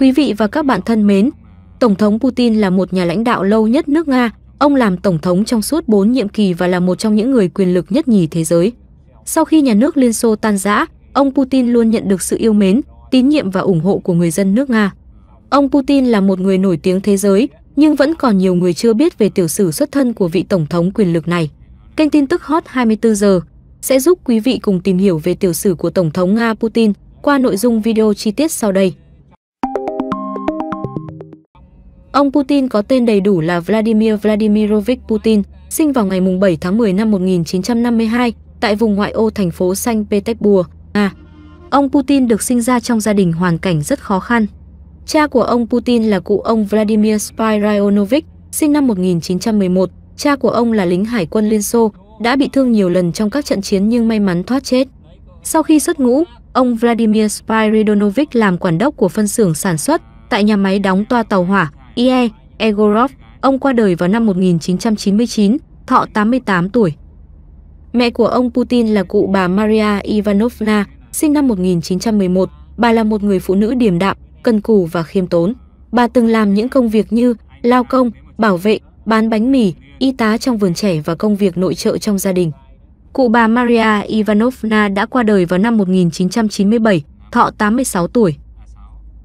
Quý vị và các bạn thân mến, Tổng thống Putin là một nhà lãnh đạo lâu nhất nước Nga. Ông làm tổng thống trong suốt 4 nhiệm kỳ và là một trong những người quyền lực nhất nhì thế giới. Sau khi nhà nước Liên Xô tan rã, ông Putin luôn nhận được sự yêu mến, tín nhiệm và ủng hộ của người dân nước Nga. Ông Putin là một người nổi tiếng thế giới, nhưng vẫn còn nhiều người chưa biết về tiểu sử xuất thân của vị tổng thống quyền lực này. Kênh tin tức Hot 24 giờ sẽ giúp quý vị cùng tìm hiểu về tiểu sử của tổng thống Nga Putin qua nội dung video chi tiết sau đây. Ông Putin có tên đầy đủ là Vladimir Vladimirovich Putin, sinh vào ngày 7 tháng 10 năm 1952 tại vùng ngoại ô thành phố Saint Petersburg, Nga. Ông Putin được sinh ra trong gia đình hoàn cảnh rất khó khăn. Cha của ông Putin là cụ ông Vladimir Spirionovich, sinh năm 1911. Cha của ông là lính hải quân Liên Xô, đã bị thương nhiều lần trong các trận chiến nhưng may mắn thoát chết. Sau khi xuất ngũ, ông Vladimir Spiridonovich làm quản đốc của phân xưởng sản xuất tại nhà máy đóng toa tàu hỏa Ie Egorov, ông qua đời vào năm 1999, thọ 88 tuổi. Mẹ của ông Putin là cụ bà Maria Ivanovna, sinh năm 1911. Bà là một người phụ nữ điềm đạm, cần cù và khiêm tốn. Bà từng làm những công việc như lao công, bảo vệ, bán bánh mì, y tá trong vườn trẻ và công việc nội trợ trong gia đình. Cụ bà Maria Ivanovna đã qua đời vào năm 1997, thọ 86 tuổi.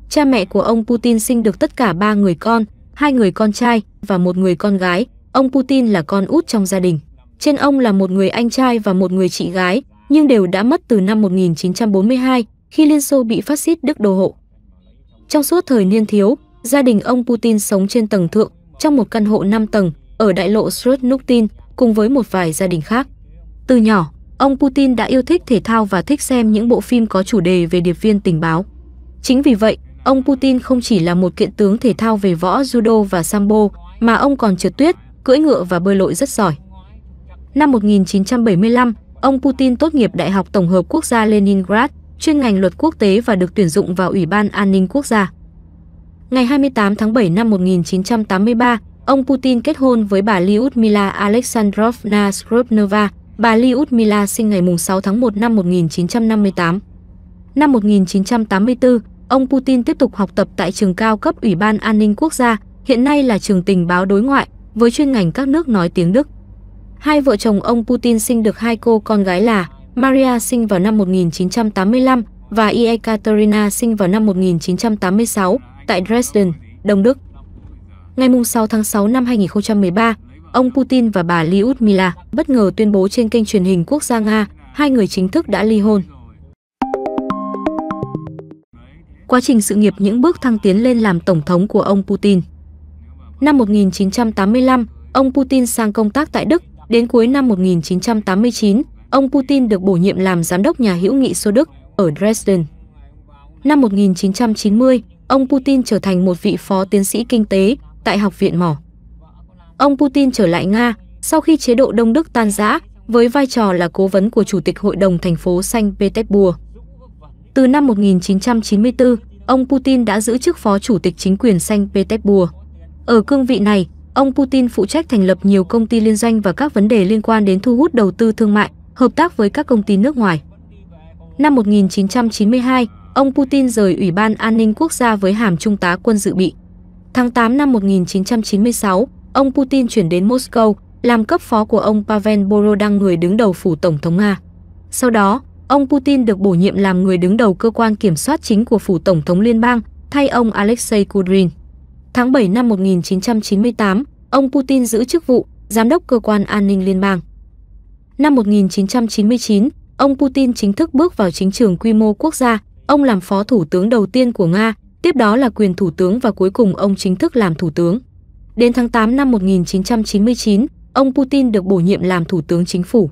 Cha mẹ của ông Putin sinh được tất cả ba người con, hai người con trai và một người con gái. Ông Putin là con út trong gia đình. Trên ông là một người anh trai và một người chị gái, nhưng đều đã mất từ năm 1942 khi Liên Xô bị phát xít Đức đô hộ. Trong suốt thời niên thiếu, gia đình ông Putin sống trên tầng thượng trong một căn hộ 5 tầng ở đại lộ Srednuktin cùng với một vài gia đình khác. Từ nhỏ, ông Putin đã yêu thích thể thao và thích xem những bộ phim có chủ đề về điệp viên tình báo. Chính vì vậy, Ông Putin không chỉ là một kiện tướng thể thao về võ judo và sambo, mà ông còn trượt tuyết, cưỡi ngựa và bơi lội rất giỏi. Năm 1975, ông Putin tốt nghiệp Đại học Tổng hợp Quốc gia Leningrad, chuyên ngành luật quốc tế và được tuyển dụng vào Ủy ban An ninh Quốc gia. Ngày 28 tháng 7 năm 1983, ông Putin kết hôn với bà Lyudmila Alexandrovna Skrupnova. Bà Lyudmila sinh ngày 6 tháng 1 năm 1958. Năm 1984, Ông Putin tiếp tục học tập tại trường cao cấp Ủy ban An ninh Quốc gia, hiện nay là trường tình báo đối ngoại, với chuyên ngành các nước nói tiếng Đức. Hai vợ chồng ông Putin sinh được hai cô con gái là Maria sinh vào năm 1985 và Ekaterina sinh vào năm 1986 tại Dresden, Đông Đức. Ngày 6 tháng 6 năm 2013, ông Putin và bà Lyudmila bất ngờ tuyên bố trên kênh truyền hình quốc gia Nga hai người chính thức đã ly hôn. quá trình sự nghiệp những bước thăng tiến lên làm tổng thống của ông Putin. Năm 1985, ông Putin sang công tác tại Đức. Đến cuối năm 1989, ông Putin được bổ nhiệm làm giám đốc nhà hữu nghị số Đức ở Dresden. Năm 1990, ông Putin trở thành một vị phó tiến sĩ kinh tế tại Học viện Mỏ. Ông Putin trở lại Nga sau khi chế độ Đông Đức tan rã với vai trò là cố vấn của Chủ tịch Hội đồng thành phố xanh Petersburg. Từ năm 1994, ông Putin đã giữ chức phó chủ tịch chính quyền Xanh Petersburg. Ở cương vị này, ông Putin phụ trách thành lập nhiều công ty liên doanh và các vấn đề liên quan đến thu hút đầu tư thương mại, hợp tác với các công ty nước ngoài. Năm 1992, ông Putin rời Ủy ban An ninh Quốc gia với hàm trung tá quân dự bị. Tháng 8 năm 1996, ông Putin chuyển đến Moscow, làm cấp phó của ông Pavel Borodan người đứng đầu phủ Tổng thống Nga. Sau đó, Ông Putin được bổ nhiệm làm người đứng đầu cơ quan kiểm soát chính của phủ tổng thống liên bang, thay ông Alexei Kudrin. Tháng 7 năm 1998, ông Putin giữ chức vụ giám đốc cơ quan an ninh liên bang. Năm 1999, ông Putin chính thức bước vào chính trường quy mô quốc gia, ông làm phó thủ tướng đầu tiên của Nga, tiếp đó là quyền thủ tướng và cuối cùng ông chính thức làm thủ tướng. Đến tháng 8 năm 1999, ông Putin được bổ nhiệm làm thủ tướng chính phủ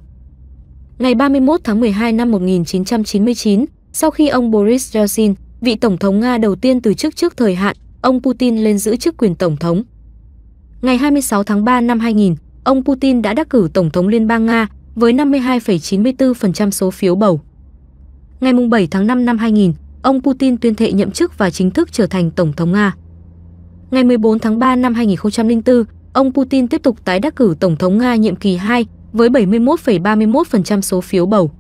ngày 31 tháng 12 năm 1999, sau khi ông Boris Yeltsin, vị tổng thống Nga đầu tiên từ chức trước thời hạn, ông Putin lên giữ chức quyền tổng thống. Ngày 26 tháng 3 năm 2000, ông Putin đã đắc cử tổng thống Liên bang Nga với 52,94% số phiếu bầu. Ngày 7 tháng 5 năm 2000, ông Putin tuyên thệ nhậm chức và chính thức trở thành tổng thống Nga. Ngày 14 tháng 3 năm 2004, ông Putin tiếp tục tái đắc cử tổng thống Nga nhiệm kỳ 2 với 71,31% số phiếu bầu.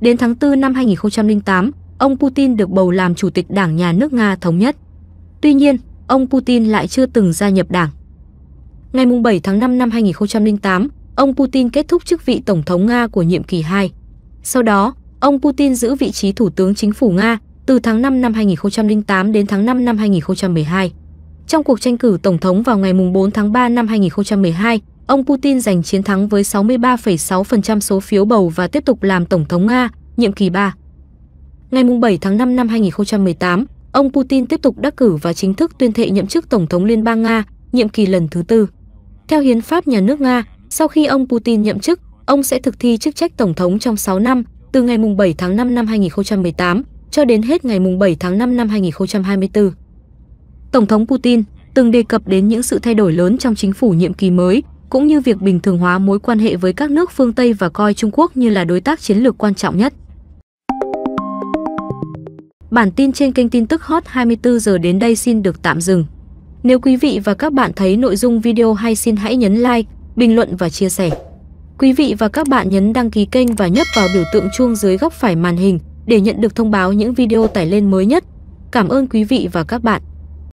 Đến tháng 4 năm 2008, ông Putin được bầu làm chủ tịch Đảng Nhà nước Nga Thống nhất. Tuy nhiên, ông Putin lại chưa từng gia nhập đảng. Ngày 7 tháng 5 năm 2008, ông Putin kết thúc chức vị Tổng thống Nga của nhiệm kỳ 2. Sau đó, ông Putin giữ vị trí Thủ tướng Chính phủ Nga từ tháng 5 năm 2008 đến tháng 5 năm 2012. Trong cuộc tranh cử Tổng thống vào ngày 4 tháng 3 năm 2012, ông Putin giành chiến thắng với 63,6% số phiếu bầu và tiếp tục làm Tổng thống Nga, nhiệm kỳ 3. Ngày 7 tháng 5 năm 2018, ông Putin tiếp tục đắc cử và chính thức tuyên thệ nhậm chức Tổng thống Liên bang Nga, nhiệm kỳ lần thứ tư. Theo hiến pháp nhà nước Nga, sau khi ông Putin nhậm chức, ông sẽ thực thi chức trách Tổng thống trong 6 năm, từ ngày 7 tháng 5 năm 2018 cho đến hết ngày 7 tháng 5 năm 2024. Tổng thống Putin từng đề cập đến những sự thay đổi lớn trong chính phủ nhiệm kỳ mới cũng như việc bình thường hóa mối quan hệ với các nước phương Tây và coi Trung Quốc như là đối tác chiến lược quan trọng nhất. Bản tin trên kênh tin tức Hot 24 giờ đến đây xin được tạm dừng. Nếu quý vị và các bạn thấy nội dung video hay xin hãy nhấn like, bình luận và chia sẻ. Quý vị và các bạn nhấn đăng ký kênh và nhấp vào biểu tượng chuông dưới góc phải màn hình để nhận được thông báo những video tải lên mới nhất. Cảm ơn quý vị và các bạn.